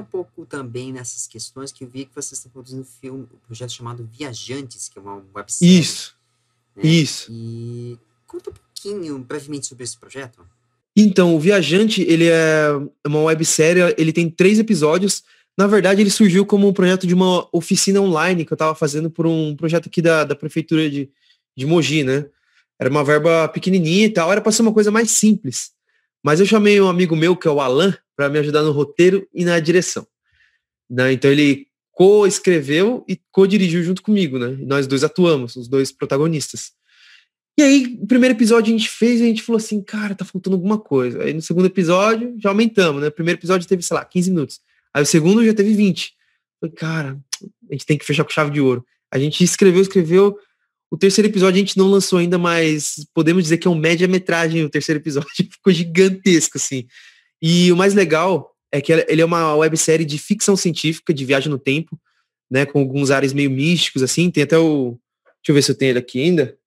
um pouco também nessas questões que eu vi que vocês estão produzindo um filme, um projeto chamado Viajantes, que é uma websérie. Isso. Né? Isso. E conta um pouquinho, brevemente, sobre esse projeto. Então, o Viajante, ele é uma websérie, ele tem três episódios. Na verdade, ele surgiu como um projeto de uma oficina online que eu estava fazendo por um projeto aqui da, da prefeitura de, de Mogi, né? Era uma verba pequenininha e tal, era para ser uma coisa mais simples. Mas eu chamei um amigo meu, que é o Alan, para me ajudar no roteiro e na direção. Né? Então ele co-escreveu e co-dirigiu junto comigo, né? E nós dois atuamos, os dois protagonistas. E aí, o primeiro episódio a gente fez e a gente falou assim, cara, tá faltando alguma coisa. Aí no segundo episódio já aumentamos, né? O primeiro episódio teve, sei lá, 15 minutos. Aí o segundo já teve 20. Falei, cara, a gente tem que fechar com chave de ouro. A gente escreveu, escreveu, o terceiro episódio a gente não lançou ainda, mas podemos dizer que é um média-metragem o terceiro episódio. Ficou gigantesco, assim. E o mais legal é que ele é uma websérie de ficção científica, de viagem no tempo, né? Com alguns ares meio místicos, assim. Tem até o... Deixa eu ver se eu tenho ele aqui ainda.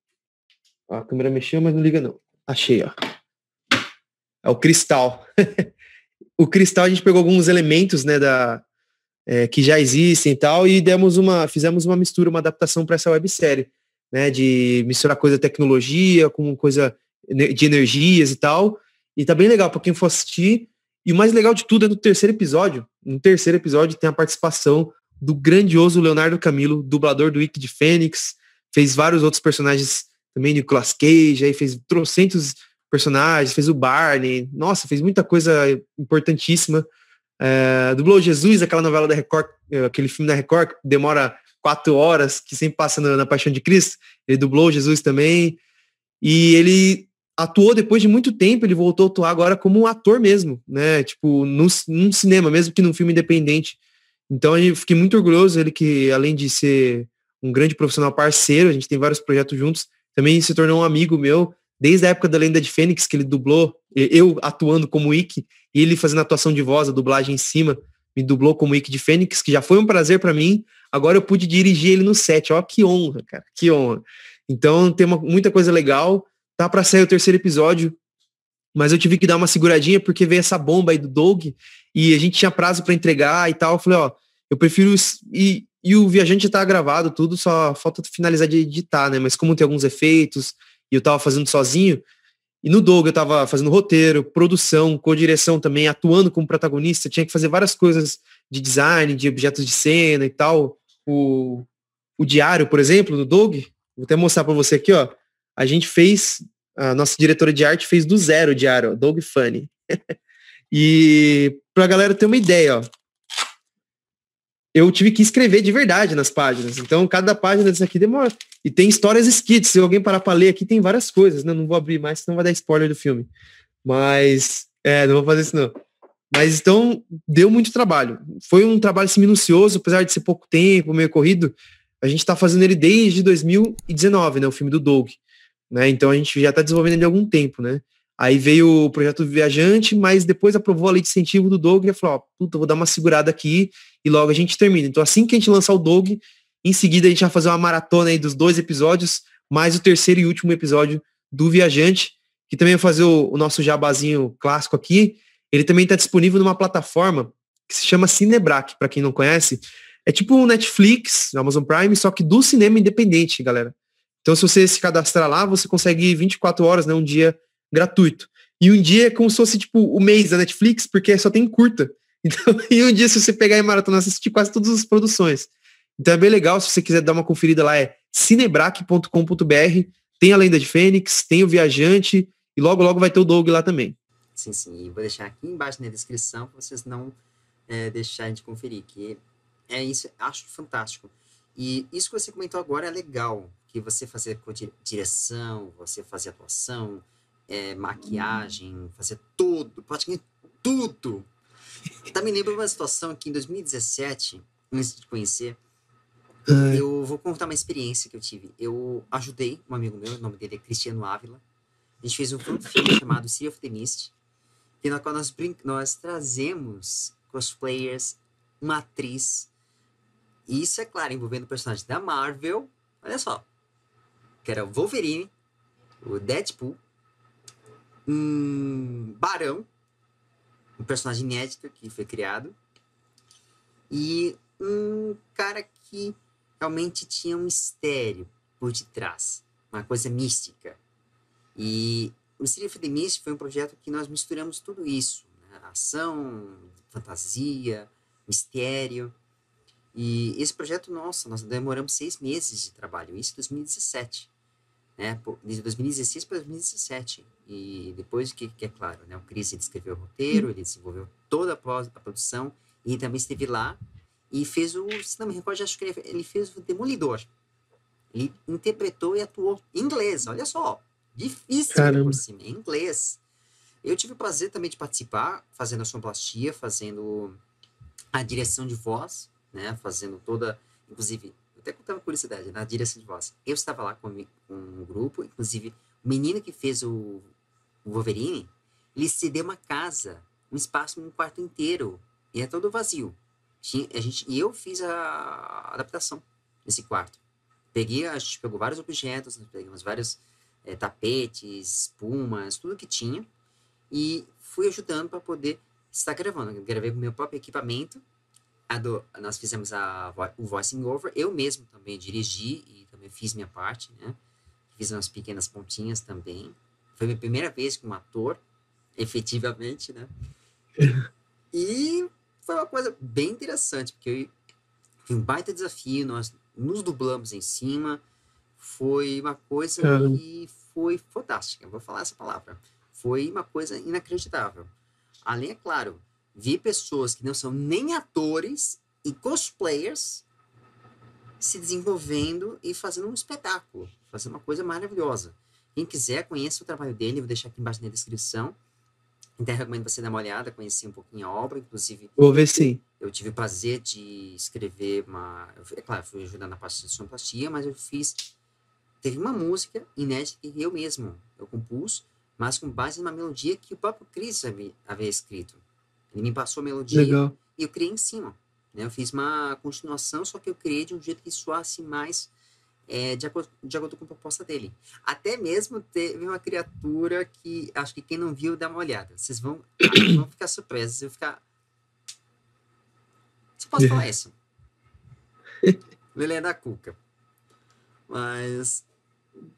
A câmera mexeu, mas não liga não. Achei, ó. É o cristal. o cristal a gente pegou alguns elementos, né, da, é, que já existem e tal, e demos uma, fizemos uma mistura, uma adaptação para essa websérie né, de misturar coisa de tecnologia com coisa de energias e tal. E tá bem legal para quem for assistir. E o mais legal de tudo é no terceiro episódio. No terceiro episódio tem a participação do grandioso Leonardo Camilo, dublador do Wiki de Fênix, fez vários outros personagens também, Nicolas Cage, aí fez trocentos personagens, fez o Barney, nossa, fez muita coisa importantíssima. É, dublou Jesus, aquela novela da Record, é, aquele filme da Record que demora quatro horas, que sempre passa na, na Paixão de Cristo. Ele dublou Jesus também. E ele atuou depois de muito tempo, ele voltou a atuar agora como um ator mesmo, né? Tipo, num, num cinema, mesmo que num filme independente. Então eu fiquei muito orgulhoso, ele que, além de ser um grande profissional parceiro, a gente tem vários projetos juntos, também se tornou um amigo meu, desde a época da Lenda de Fênix, que ele dublou, eu atuando como Ick, e ele fazendo atuação de voz, a dublagem em cima, me dublou como Ick de Fênix, que já foi um prazer para mim, Agora eu pude dirigir ele no set. Ó, que honra, cara, que honra. Então tem uma, muita coisa legal. Tá para sair o terceiro episódio, mas eu tive que dar uma seguradinha porque veio essa bomba aí do Doug e a gente tinha prazo para entregar e tal. Eu falei, ó, eu prefiro e, e o viajante tá gravado tudo, só falta finalizar de editar, né? Mas como tem alguns efeitos e eu tava fazendo sozinho, e no Doug eu tava fazendo roteiro, produção, co-direção também, atuando como protagonista, tinha que fazer várias coisas de design, de objetos de cena e tal, o, o diário, por exemplo, do Doug, vou até mostrar para você aqui, ó. A gente fez, a nossa diretora de arte fez do zero o diário, ó, Doug Funny. e pra galera ter uma ideia, ó. Eu tive que escrever de verdade nas páginas. Então, cada página disso aqui demora. E tem histórias skits. Se alguém parar para ler aqui, tem várias coisas. Né? Não vou abrir mais, senão vai dar spoiler do filme. Mas, é, não vou fazer isso não. Mas então deu muito trabalho. Foi um trabalho assim, minucioso, apesar de ser pouco tempo, meio corrido. A gente está fazendo ele desde 2019, né? O filme do Doug. Né? Então a gente já está desenvolvendo ele há algum tempo, né? Aí veio o projeto Viajante, mas depois aprovou a lei de incentivo do Doug e falou, ó, puta, vou dar uma segurada aqui e logo a gente termina. Então assim que a gente lançar o Doug, em seguida a gente vai fazer uma maratona aí dos dois episódios, mais o terceiro e último episódio do Viajante, que também vai fazer o, o nosso jabazinho clássico aqui. Ele também está disponível numa plataforma que se chama Cinebrac, para quem não conhece. É tipo um Netflix, Amazon Prime, só que do cinema independente, galera. Então, se você se cadastrar lá, você consegue 24 horas, né, um dia gratuito. E um dia é como se fosse, tipo, o mês da Netflix, porque só tem curta. Então, e um dia, se você pegar em maratona, assistir quase todas as produções. Então, é bem legal. Se você quiser dar uma conferida lá, é cinebrac.com.br. Tem a Lenda de Fênix, tem o Viajante, e logo, logo vai ter o Doug lá também. Sim, sim. E vou deixar aqui embaixo na descrição para vocês não é, deixarem de conferir, que é isso, acho fantástico. E isso que você comentou agora é legal, que você fazer direção, você fazer atuação, é, maquiagem, fazer tudo, praticamente tudo. Também lembro uma situação que em 2017, antes de conhecer, eu vou contar uma experiência que eu tive. Eu ajudei um amigo meu, o nome dele é Cristiano Ávila. A gente fez um filme chamado Sea of the Mist, que na qual nós, nós trazemos cosplayers, uma atriz, isso é claro, envolvendo personagens da Marvel, olha só, que era o Wolverine, o Deadpool, um Barão, um personagem inédito que foi criado, e um cara que realmente tinha um mistério por detrás, uma coisa mística. E o Mistério Fidemist foi um projeto que nós misturamos tudo isso, né? ação, fantasia, mistério. E esse projeto, nossa, nós demoramos seis meses de trabalho, isso em 2017. Né? De 2016 para 2017. E depois, que, que é claro, né? o Chris escreveu o roteiro, ele desenvolveu toda a, a produção, e também esteve lá e fez o, se não me recordo, acho que ele, ele fez o Demolidor. Ele interpretou e atuou em inglês, olha só. Difícil né, por cima, em inglês. Eu tive o prazer também de participar, fazendo a sonoplastia, fazendo a direção de voz, né? Fazendo toda, inclusive, até contava curiosidade, na né, direção de voz. Eu estava lá com, com um grupo, inclusive, o menino que fez o, o Wolverine, ele se deu uma casa, um espaço, um quarto inteiro, e é todo vazio. Tinha, a gente, e eu fiz a adaptação nesse quarto. Peguei, a gente pegou vários objetos, pegamos vários é, tapetes, espumas, tudo que tinha. E fui ajudando para poder estar gravando. Eu gravei com meu próprio equipamento. Do, nós fizemos a, o voicing over. Eu mesmo também dirigi e também fiz minha parte, né? Fiz umas pequenas pontinhas também. Foi minha primeira vez como ator, efetivamente, né? e foi uma coisa bem interessante, porque foi um baita desafio. Nós nos dublamos em cima foi uma coisa Caramba. que foi fantástica vou falar essa palavra. Foi uma coisa inacreditável. Além, é claro, vi pessoas que não são nem atores e cosplayers se desenvolvendo e fazendo um espetáculo, fazendo uma coisa maravilhosa. Quem quiser, conheça o trabalho dele, vou deixar aqui embaixo na descrição. Então, recomendo você dar uma olhada, conhecer um pouquinho a obra, inclusive. Vou ver sim. Eu tive o prazer de escrever uma. É claro, fui ajudar na parte de sonoplastia, mas eu fiz Teve uma música inédita que eu mesmo eu compus, mas com base numa melodia que o próprio Chris havia, havia escrito. Ele me passou a melodia Legal. e eu criei em cima. Né? Eu fiz uma continuação, só que eu criei de um jeito que soasse mais é, de, acordo, de, acordo, com a proposta dele. Até mesmo teve uma criatura que acho que quem não viu dá uma olhada. Vocês vão, vão ficar surpresos. Eu ficar. Você pode falar isso? Lelé da Cuca. Mas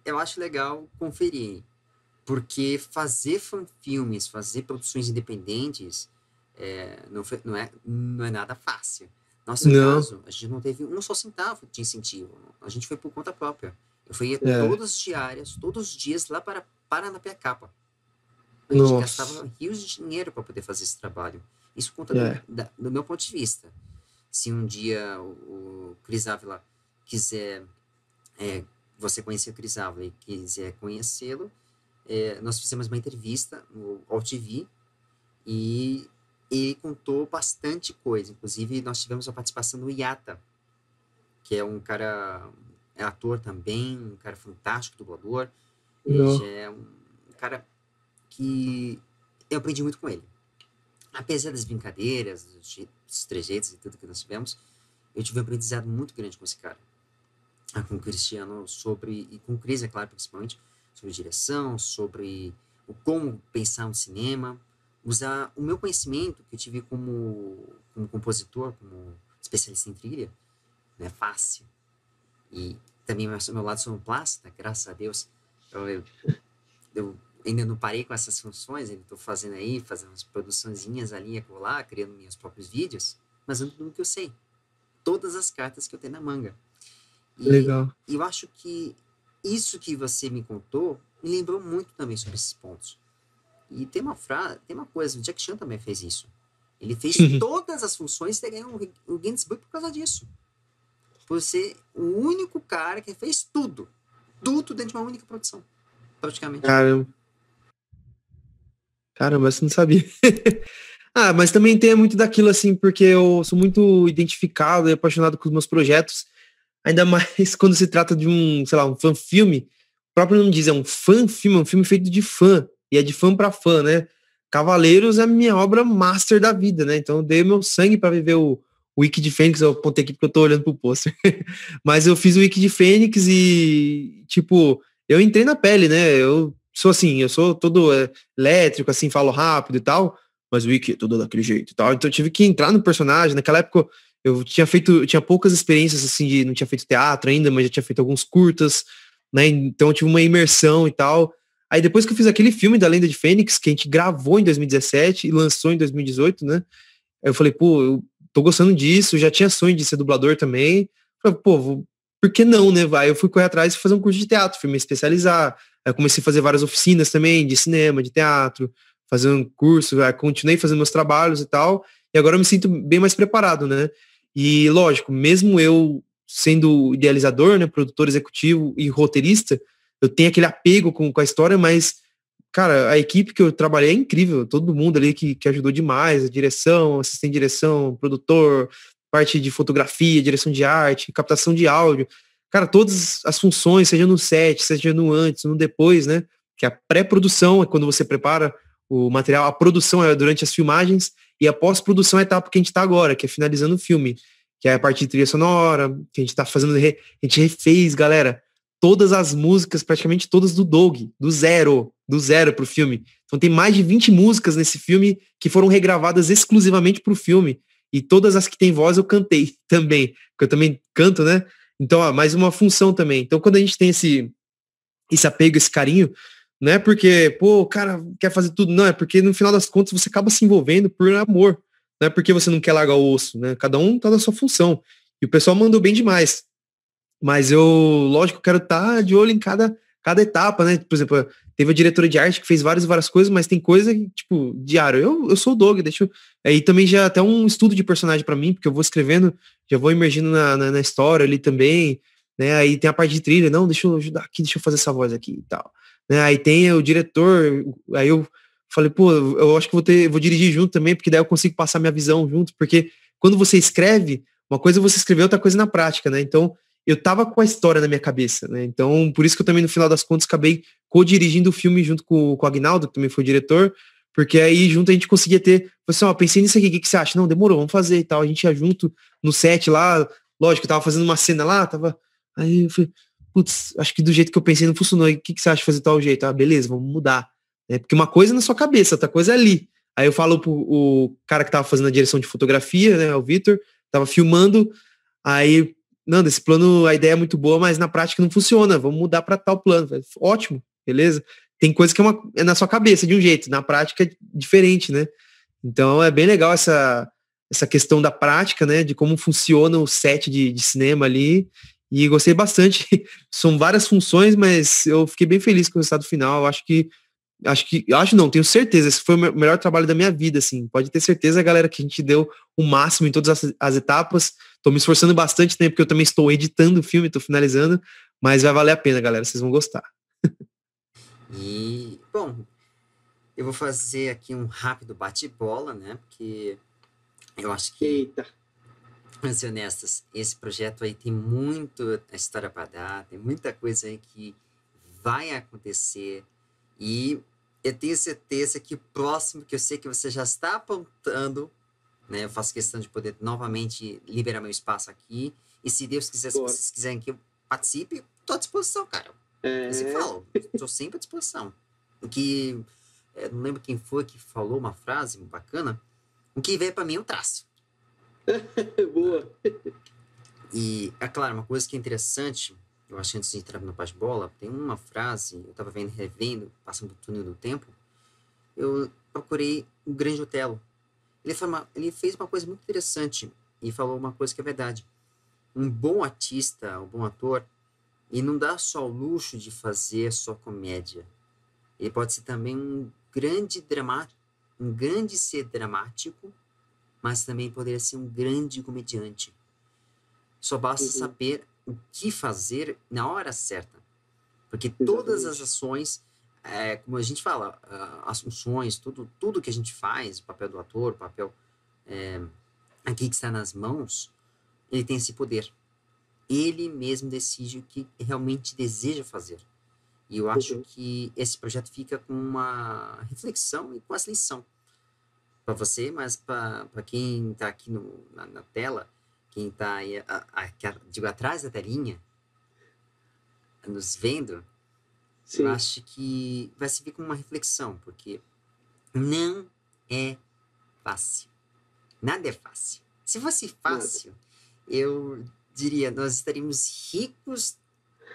eu acho legal conferir, porque fazer filmes, fazer produções independentes é, não, foi, não, é, não é nada fácil. Nosso não. caso, a gente não teve um só centavo de incentivo, a gente foi por conta própria. Eu fui é. todas as diárias, todos os dias lá para capa A gente Nossa. gastava rios de dinheiro para poder fazer esse trabalho. Isso conta é. do, da, do, meu ponto de vista. Se um dia o, o Cris Ávila quiser é, você conhecer o Chris Avley quiser eh, conhecê-lo, é, nós fizemos uma entrevista no AllTV e ele contou bastante coisa. Inclusive, nós tivemos a participação do Iata, que é um cara é ator também, um cara fantástico, dublador. Ele é um cara que eu aprendi muito com ele. Apesar das brincadeiras, dos trejeitos e tudo que nós tivemos, eu tive um aprendizado muito grande com esse cara. com o Cristiano sobre, e com o Cris, é claro, principalmente, sobre direção, sobre o como pensar um cinema, usar o meu conhecimento que eu tive como, como compositor, como especialista em trilha, não é fácil. E também meu, meu lado sonoplasta, graças a Deus, eu, eu, eu, ainda não parei com essas funções, ainda estou fazendo aí, fazendo umas produçõezinhas ali e lá, criando meus próprios vídeos, mas ando é tudo que eu sei. Todas as cartas que eu tenho na manga legal E eu acho que isso que você me contou me lembrou muito também sobre esses pontos. E tem uma frase, tem uma coisa, o Jack Chan também fez isso. Ele fez uhum. todas as funções e ganhou o Guinness Book por causa disso. Por ser o único cara que fez tudo. Tudo dentro de uma única produção. Praticamente. Caramba. Caramba, você não sabia. ah, mas também tem muito daquilo, assim, porque eu sou muito identificado e apaixonado com os meus projetos. Ainda mais quando se trata de um, sei lá, um fã-filme. O próprio nome diz, é um fã-filme, é um filme feito de fã. E é de fã para fã, né? Cavaleiros é minha obra master da vida, né? Então eu dei meu sangue para viver o, o Wiki de Fênix. Eu apontei aqui porque eu tô olhando pro pôster. Mas eu fiz o Wiki de Fênix e, tipo, eu entrei na pele, né? Eu sou assim, eu sou todo é, elétrico, assim, falo rápido e tal mas o Wiki é todo daquele jeito e tal. Então eu tive que entrar no personagem. Naquela época eu tinha feito, eu tinha poucas experiências assim de não tinha feito teatro ainda, mas já tinha feito alguns curtas, né? Então eu tive uma imersão e tal. Aí depois que eu fiz aquele filme da Lenda de Fênix, que a gente gravou em 2017 e lançou em 2018, né? eu falei, pô, eu tô gostando disso, já tinha sonho de ser dublador também. Falei, pô, vou... por que não, né? Vai, eu fui correr atrás e fazer um curso de teatro, fui me especializar. Aí comecei a fazer várias oficinas também de cinema, de teatro, fazer um curso, aí continuei fazendo meus trabalhos e tal. E agora eu me sinto bem mais preparado, né? E lógico, mesmo eu sendo idealizador, né, produtor executivo e roteirista, eu tenho aquele apego com, com a história, mas, cara, a equipe que eu trabalhei é incrível, todo mundo ali que, que ajudou demais, a direção, assistente de direção, produtor, parte de fotografia, direção de arte, captação de áudio, cara, todas as funções, seja no set, seja no antes, no depois, né, que é a pré-produção é quando você prepara o material, a produção é durante as filmagens e a pós-produção é a etapa que a gente está agora, que é finalizando o filme, que é a parte de trilha sonora, que a gente está fazendo, a gente refez, galera, todas as músicas, praticamente todas do Doug, do zero, do zero pro filme. Então tem mais de 20 músicas nesse filme que foram regravadas exclusivamente pro filme. E todas as que tem voz eu cantei também, porque eu também canto, né? Então, ó, mais uma função também. Então, quando a gente tem esse, esse apego, esse carinho, não é porque, pô, o cara quer fazer tudo, não, é porque no final das contas você acaba se envolvendo por amor. Não é porque você não quer largar o osso, né? Cada um tá na sua função. E o pessoal mandou bem demais. Mas eu, lógico, quero estar tá de olho em cada, cada etapa, né? Por exemplo, teve a diretora de arte que fez várias várias coisas, mas tem coisa que, tipo, diário. Eu, eu sou o Doug, deixa eu... Aí é, também já até um estudo de personagem para mim, porque eu vou escrevendo, já vou emergindo na, na, na, história ali também, né? Aí tem a parte de trilha, não, deixa eu ajudar aqui, deixa eu fazer essa voz aqui e tal. Né? Aí tem o diretor, aí eu falei, pô, eu acho que vou ter, vou dirigir junto também, porque daí eu consigo passar minha visão junto, porque quando você escreve, uma coisa é você escreveu, outra coisa é na prática, né? Então, eu tava com a história na minha cabeça, né? Então, por isso que eu também, no final das contas, acabei co-dirigindo o filme junto com, com o Agnaldo, que também foi o diretor, porque aí junto a gente conseguia ter, você assim, ó, pensei nisso aqui, o que, que, você acha? Não, demorou, vamos fazer e tal. A gente ia junto no set lá, lógico, eu tava fazendo uma cena lá, tava. Aí eu falei, putz, acho que do jeito que eu pensei não funcionou. E o que, que você acha de fazer tal jeito? Ah, beleza, vamos mudar. É, porque uma coisa é na sua cabeça, outra coisa é ali. Aí eu falo pro o cara que tava fazendo a direção de fotografia, né? O Vitor, tava filmando. Aí, Nando, esse plano, a ideia é muito boa, mas na prática não funciona. Vamos mudar para tal plano. Falei, Ótimo, beleza? Tem coisa que é, uma, é na sua cabeça de um jeito, na prática é diferente, né? Então é bem legal essa, essa questão da prática, né? De como funciona o set de, de cinema ali e gostei bastante. São várias funções, mas eu fiquei bem feliz com o resultado final. Eu acho que acho que acho não, tenho certeza, esse foi o melhor trabalho da minha vida, assim. Pode ter certeza, galera, que a gente deu o máximo em todas as, as etapas. Estou me esforçando bastante, né, porque eu também estou editando o filme, estou finalizando, mas vai valer a pena, galera, vocês vão gostar. E, bom, eu vou fazer aqui um rápido bate-bola, né? Porque eu acho que Eita mas honestas, esse projeto aí tem muita história para dar, tem muita coisa aí que vai acontecer e eu tenho certeza que o próximo, que eu sei que você já está apontando, né, eu faço questão de poder novamente liberar meu espaço aqui e se Deus quiser, Boa. se vocês quiserem que eu participe, tô à disposição, cara. É... Você fala, estou sempre à disposição. O que, é, não lembro quem foi que falou uma frase bacana, o que veio para mim é um traço Boa! E, é claro, uma coisa que é interessante, eu acho que antes de entrar na paz bola, tem uma frase, eu estava vendo, revendo, passando o túnel do tempo, eu procurei o Grande Otelo. Ele, ele fez uma coisa muito interessante e falou uma coisa que é verdade. Um bom artista, um bom ator, e não dá só o luxo de fazer só comédia. Ele pode ser também um grande dramático, um grande ser dramático mas também poderia ser um grande comediante. Só basta uhum. saber o que fazer na hora certa. Porque Exatamente. todas as ações, é, como a gente fala, as funções, tudo, tudo que a gente faz, o papel do ator, o papel é, aqui que está nas mãos, ele tem esse poder. Ele mesmo decide o que realmente deseja fazer. E eu acho uhum. que esse projeto fica com uma reflexão e com essa lição para você, mas para quem está aqui no, na, na, tela, quem está digo, atrás da telinha, nos vendo, Sim. eu acho que vai servir como uma reflexão, porque não é fácil. Nada é fácil. Se fosse fácil, Nada. eu diria, nós estaríamos ricos,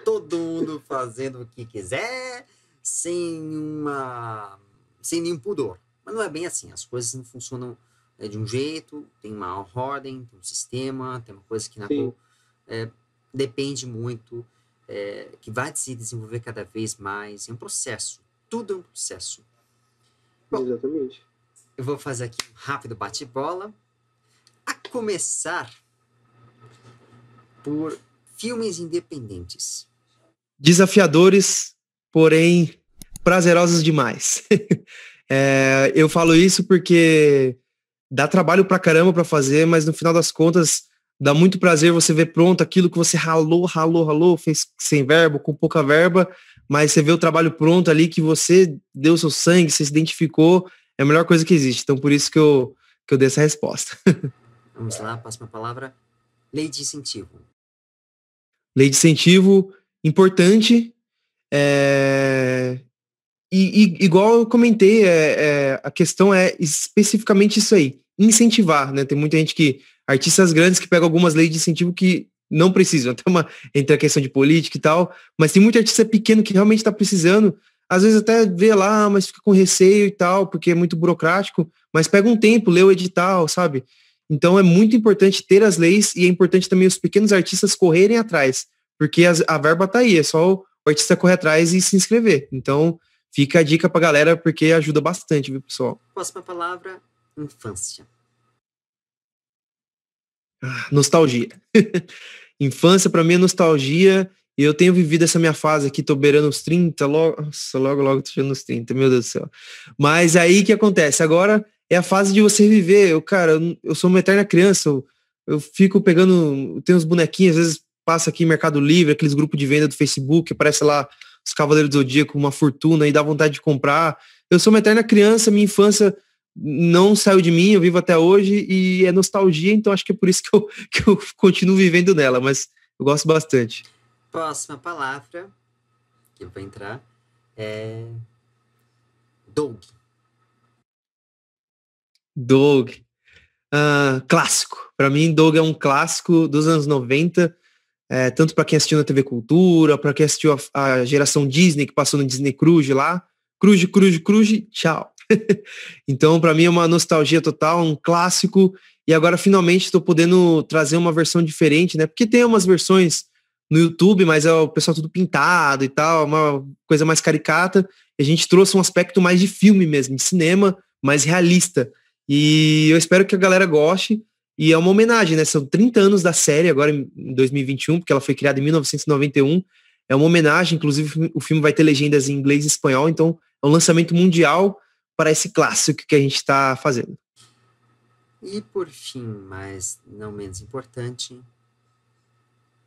todo mundo fazendo o que quiser, sem uma sem nenhum pudor. Mas não é bem assim, as coisas não funcionam é, de um jeito, tem uma ordem, tem um sistema, tem uma coisa que na Sim. é, depende muito, é, que vai se desenvolver cada vez mais, é um processo, tudo é um processo. Bom, Exatamente. Eu vou fazer aqui um rápido bate-bola, a começar por filmes independentes. Desafiadores, porém prazerosos demais. É, eu falo isso porque dá trabalho pra caramba pra fazer, mas no final das contas dá muito prazer você ver pronto aquilo que você ralou, ralou, ralou, fez sem verbo, com pouca verba, mas você vê o trabalho pronto ali que você deu seu sangue, você se identificou, é a melhor coisa que existe. Então por isso que eu, que eu dei essa resposta. Vamos lá, próxima palavra. Lei de incentivo. Lei de incentivo, importante. É, e, e, igual eu comentei, é, é, a questão é especificamente isso aí, incentivar, né? Tem muita gente que, artistas grandes que pegam algumas leis de incentivo que não precisam, até uma, entre a questão de política e tal, mas tem muito artista pequeno que realmente está precisando, às vezes até vê lá, ah, mas fica com receio e tal, porque é muito burocrático, mas pega um tempo, lê o edital, sabe? Então é muito importante ter as leis e é importante também os pequenos artistas correrem atrás, porque a, a verba tá aí, é só o, o artista correr atrás e se inscrever. Então, Fica a dica pra galera, porque ajuda bastante, viu, pessoal? Próxima palavra: infância. Ah, nostalgia. infância, para mim, é nostalgia. E eu tenho vivido essa minha fase aqui, tô beirando os 30, logo, nossa, logo, logo tô chegando nos 30, meu Deus do céu. Mas aí que acontece? Agora é a fase de você viver. Eu, cara, eu sou uma eterna criança, eu, eu fico pegando, tenho uns bonequinhos, às vezes passa aqui Mercado Livre, aqueles grupos de venda do Facebook, aparece lá os Cavaleiros do Zodíaco, uma fortuna e dá vontade de comprar. Eu sou uma eterna criança, minha infância não saiu de mim, eu vivo até hoje e é nostalgia, então acho que é por isso que eu, que eu continuo vivendo nela, mas eu gosto bastante. Próxima palavra que eu vou entrar é Doug. Doug. Uh, clássico. Para mim, Doug é um clássico dos anos 90 é, tanto para quem assistiu na TV Cultura, para quem assistiu a, a, geração Disney, que passou no Disney Cruise lá. Cruz, cruz, cruz, tchau. então, para mim é uma nostalgia total, um clássico. E agora, finalmente, estou podendo trazer uma versão diferente, né? Porque tem umas versões no YouTube, mas é o pessoal tudo pintado e tal, uma coisa mais caricata. A gente trouxe um aspecto mais de filme mesmo, de cinema, mais realista. E eu espero que a galera goste. E é uma homenagem, né? São 30 anos da série, agora em 2021, porque ela foi criada em 1991. É uma homenagem, inclusive o filme vai ter legendas em inglês e espanhol, então é um lançamento mundial para esse clássico que a gente está fazendo. E por fim, mas não menos importante,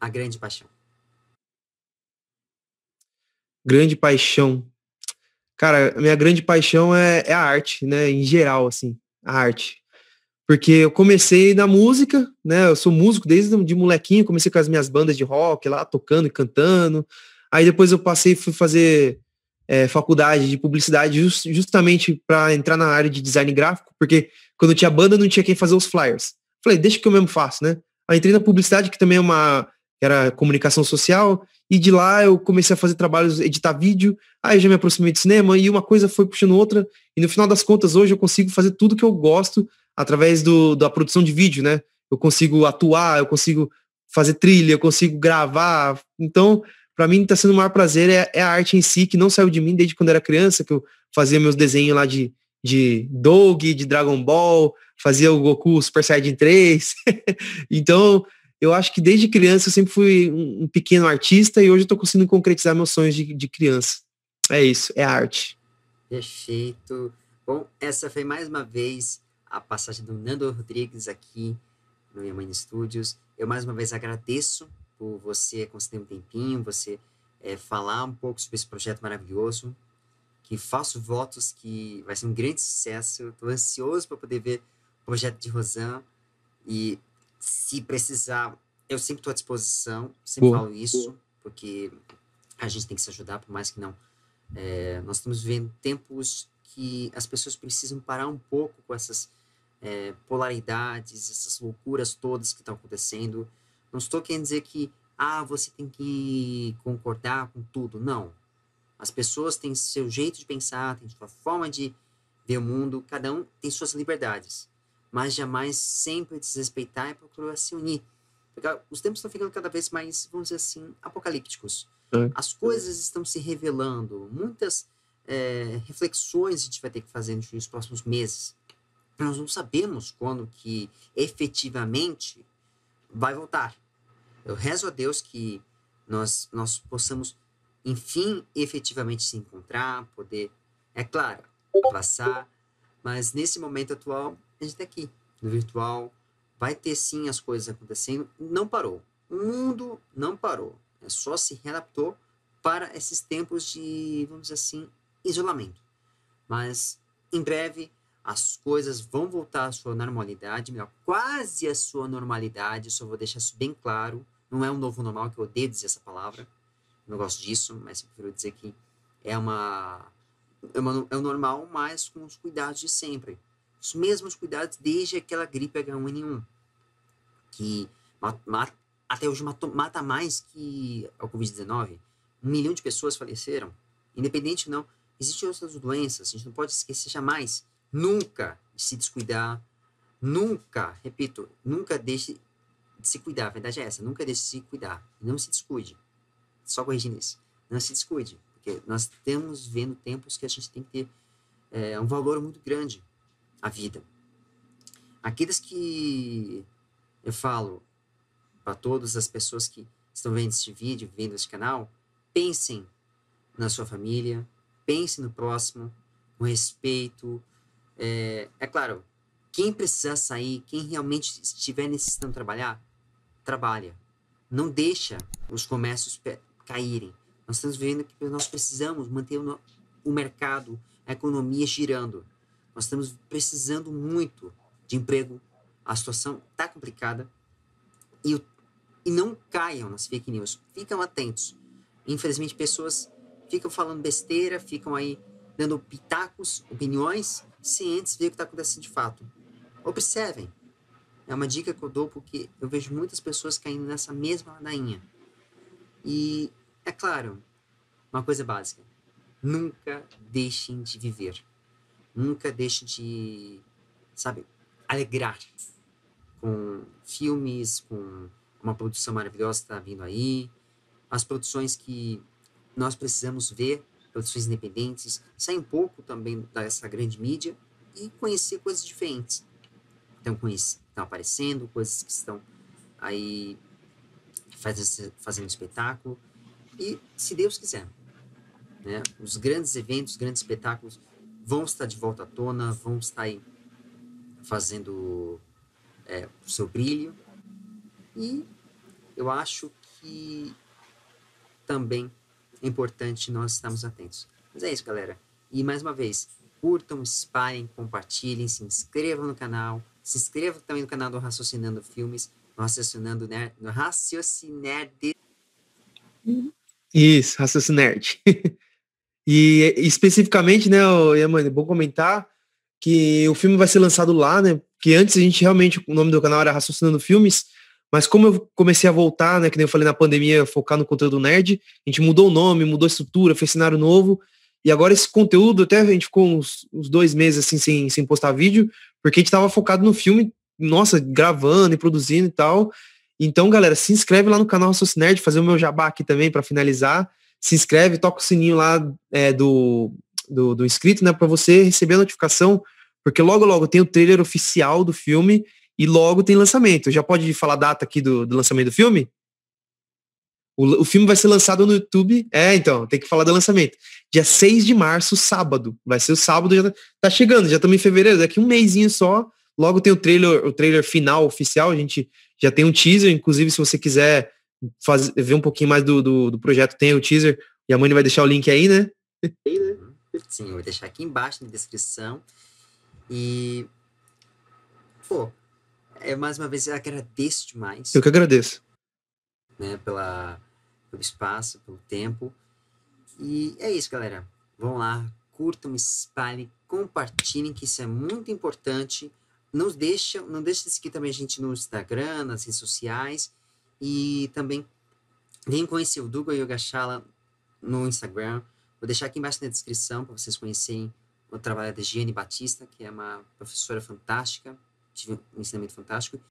a grande paixão. Grande paixão. Cara, minha grande paixão é, é a arte, né? Em geral, assim, a arte porque eu comecei na música, né? Eu sou músico desde de molequinho, comecei com as minhas bandas de rock lá, tocando e cantando. Aí depois eu passei, fui fazer é, faculdade de publicidade just, justamente para entrar na área de design gráfico, porque quando eu tinha banda não tinha quem fazer os flyers. Falei, deixa que eu mesmo faço, né? Aí entrei na publicidade, que também é uma era comunicação social, e de lá eu comecei a fazer trabalhos, editar vídeo, aí já me aproximei de cinema, e uma coisa foi puxando outra, e no final das contas hoje eu consigo fazer tudo que eu gosto, através do, da produção de vídeo, né? Eu consigo atuar, eu consigo fazer trilha, eu consigo gravar. Então, para mim está sendo o maior prazer é, é, a arte em si, que não saiu de mim desde quando era criança, que eu fazia meus desenhos lá de, de dog, de Dragon Ball, fazia o Goku Super Saiyajin 3. então, eu acho que desde criança eu sempre fui um, pequeno artista e hoje eu estou conseguindo concretizar meus sonhos de, de criança. É isso, é arte. Perfeito. Bom, essa foi mais uma vez a passagem do Nando Rodrigues aqui no Minha Mãe Studios. Eu mais uma vez agradeço por você conceder um tempinho, você é, falar um pouco sobre esse projeto maravilhoso, que faço votos que vai ser um grande sucesso. Estou ansioso para poder ver o projeto de Rosan e se precisar, eu sempre estou à disposição, sempre Boa. falo isso, porque a gente tem que se ajudar, por mais que não. É, nós estamos vivendo tempos que as pessoas precisam parar um pouco com essas é, polaridades, essas loucuras todas que estão acontecendo. Não estou querendo dizer que ah, você tem que concordar com tudo. Não. As pessoas têm seu jeito de pensar, têm sua forma de ver o mundo, cada um tem suas liberdades. Mas jamais sempre desrespeitar e procurar se unir. Porque os tempos estão ficando cada vez mais, vamos dizer assim, apocalípticos. É. As coisas estão se revelando. Muitas é, reflexões a gente vai ter que fazer nos próximos meses nós não sabemos quando que efetivamente vai voltar. Eu rezo a Deus que nós, nós possamos, enfim, efetivamente se encontrar, poder, é claro, passar, mas nesse momento atual, a gente está aqui, no virtual, vai ter sim as coisas acontecendo, não parou. O mundo não parou, é só se readaptou para esses tempos de, vamos dizer assim, isolamento. Mas em breve as coisas vão voltar à sua normalidade, melhor, quase à sua normalidade, só vou deixar isso bem claro. Não é um novo normal, que eu odeio dizer essa palavra, não gosto disso, mas eu prefiro dizer que é uma, é uma. É, o normal, mas com os cuidados de sempre. Os mesmos cuidados desde aquela gripe H1N1, que mata, mata, até hoje mata, mata mais que a Covid-19. Um milhão de pessoas faleceram, independente não. Existem outras doenças, a gente não pode esquecer jamais nunca se descuidar, nunca, repito, nunca deixe de se cuidar, a verdade é essa, nunca deixe de se cuidar, não se descuide, só corrigindo isso, não se descuide, porque nós estamos vendo tempos que a gente tem que ter é, um valor muito grande à vida. Aqueles que eu falo para todas as pessoas que estão vendo este vídeo, vendo este canal, pensem na sua família, pensem no próximo, com respeito, é, é claro, quem precisar sair, quem realmente estiver necessitando trabalhar, trabalha. Não deixa os comércios caírem. Nós estamos vendo que nós precisamos manter o, o mercado, a economia girando. Nós estamos precisando muito de emprego. A situação está complicada. E, e não caiam nas fake news. Ficam atentos. Infelizmente, pessoas ficam falando besteira, ficam aí dando pitacos, opiniões, cientes ver o que está acontecendo de fato. Observem. É uma dica que eu dou porque eu vejo muitas pessoas caindo nessa mesma ladainha. E, é claro, uma coisa básica. Nunca deixem de viver. Nunca deixem de, sabe, alegrar com filmes, com uma produção maravilhosa que está vindo aí, as produções que nós precisamos ver produções independentes, sair um pouco também dessa grande mídia e conhecer coisas diferentes. Então, estão aparecendo, coisas que estão aí fazendo, fazendo espetáculo. E, se Deus quiser, né, os grandes eventos, grandes espetáculos vão estar de volta à tona, vão estar aí fazendo é, o seu brilho. E eu acho que também é importante nós estarmos atentos. Mas é isso, galera. E mais uma vez, curtam, espalhem, compartilhem, se inscrevam no canal, se inscrevam também no canal do Raciocinando Filmes, no Raciocinando Nerd, no Raciocinerd. Isso, Raciocinerd. e especificamente, né, Yamane, bom comentar que o filme vai ser lançado lá, né? Que antes a gente realmente, o nome do canal era Raciocinando Filmes, mas como eu comecei a voltar, né, que nem eu falei na pandemia, focar no conteúdo nerd, a gente mudou o nome, mudou a estrutura, fez cenário novo. E agora esse conteúdo, até a gente ficou uns, uns dois meses assim sem, sem postar vídeo, porque a gente estava focado no filme, nossa, gravando e produzindo e tal. Então, galera, se inscreve lá no canal Rassociação Nerd, fazer o meu jabá aqui também para finalizar. Se inscreve, toca o sininho lá é, do, do, do, inscrito, né, para você receber a notificação, porque logo, logo tem o trailer oficial do filme e logo tem lançamento. Já pode falar a data aqui do, do lançamento do filme? O, o, filme vai ser lançado no YouTube. É, então, tem que falar do lançamento. Dia 6 de março, sábado. Vai ser o sábado, já tá, tá chegando, já estamos em fevereiro, daqui um mêsinho só. Logo tem o trailer, o trailer final oficial, a gente já tem um teaser, inclusive se você quiser fazer, ver um pouquinho mais do, do, do projeto, tem o teaser. E a mãe vai deixar o link aí, né? Sim, eu vou deixar aqui embaixo na descrição. E. Pô, é, mais uma vez, eu agradeço demais. Eu que agradeço. Né, pela, pelo espaço, pelo tempo. E é isso, galera. Vão lá, curtam, espalhem, compartilhem, que isso é muito importante. Não deixa, não deixa de seguir também a gente no Instagram, nas redes sociais. E também vem conhecer o Duga Shala no Instagram. Vou deixar aqui embaixo na descrição para vocês conhecerem o trabalho da Giane Batista, que é uma professora fantástica, tive um ensinamento fantástico.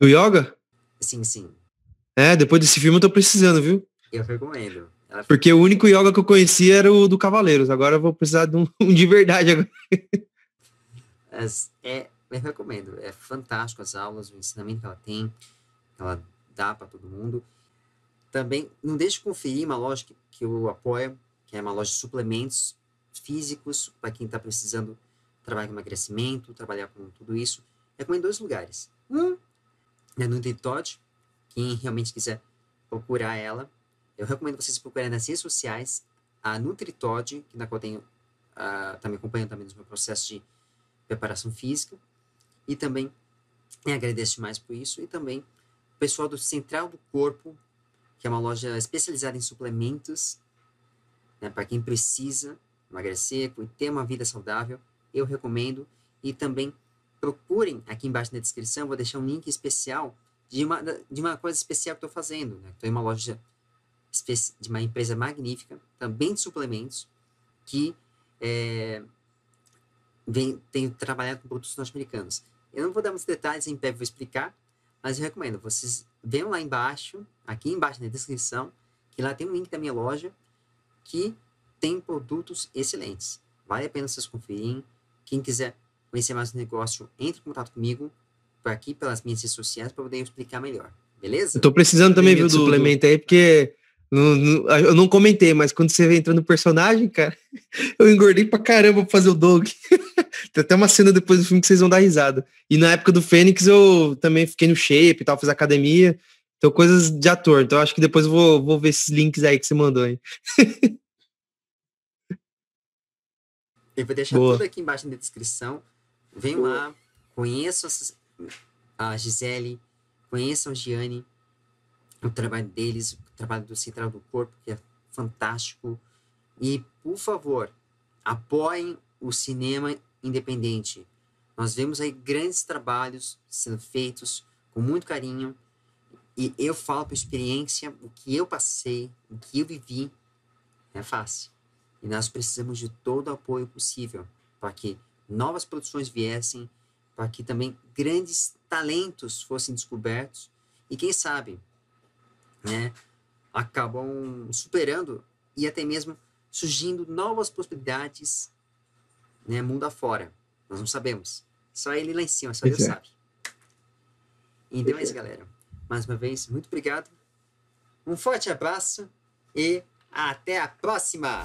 Do yoga? Sim, sim. É, depois desse filme eu tô precisando, viu? Eu recomendo. Ela... Porque o único yoga que eu conhecia era o do Cavaleiros. Agora eu vou precisar de um, um de verdade agora. As, é, eu recomendo. É fantástico as aulas, o ensinamento que ela tem, que ela dá para todo mundo. Também, não deixe de conferir uma loja que, que eu apoio, que é uma loja de suplementos físicos para quem está precisando trabalhar com emagrecimento, trabalhar com tudo isso, é como em dois lugares. Um é no quem realmente quiser procurar ela, eu recomendo vocês procurarem nas redes sociais a Nutritod, que na qual tenho, uh, tá me acompanhando também no meu processo de preparação física, e também né, agradeço mais por isso, e também o pessoal do Central do Corpo, que é uma loja especializada em suplementos, né, para quem precisa emagrecer, e ter uma vida saudável, eu recomendo. E também procurem aqui embaixo na descrição, vou deixar um link especial de uma, de uma coisa especial que estou fazendo. Estou né? em uma loja de uma empresa magnífica, também de suplementos, que é, vem, tem trabalhado com produtos norte-americanos. Eu não vou dar muitos detalhes, em pé vou explicar, mas eu recomendo, vocês venham lá embaixo, aqui embaixo na descrição, que lá tem um link da minha loja, que tem produtos excelentes. Vale a pena vocês conferirem. Quem quiser conhecer mais o negócio, entre em contato comigo por aqui, pelas minhas redes sociais, para poder explicar melhor. Beleza? tô precisando também, viu, do suplemento aí, porque eu não comentei, mas quando você entra no personagem, cara, eu engordei pra caramba pra fazer o Doug. Tem até uma cena depois do filme que vocês vão dar risada. E na época do Fênix eu também fiquei no shape e tal, fiz academia. Então, coisas de ator. Então, acho que depois eu vou, vou ver esses links aí que você mandou, hein? Eu vou deixar Boa. tudo aqui embaixo na descrição. Vem lá, conheçam a Gisele, conheçam o Gianni, o trabalho deles, o trabalho do Central do Corpo, que é fantástico. E, por favor, apoiem o cinema independente. Nós vemos aí grandes trabalhos sendo feitos com muito carinho. E eu falo por experiência, o que eu passei, o que eu vivi, é fácil. E nós precisamos de todo o apoio possível para que novas produções viessem, para que também grandes talentos fossem descobertos e quem sabe, né, acabam superando e até mesmo surgindo novas possibilidades, né, mundo afora. Nós não sabemos. Só ele lá em cima, só Deus é. sabe. Então é isso, galera. Mais uma vez, muito obrigado. Um forte abraço e até a próxima!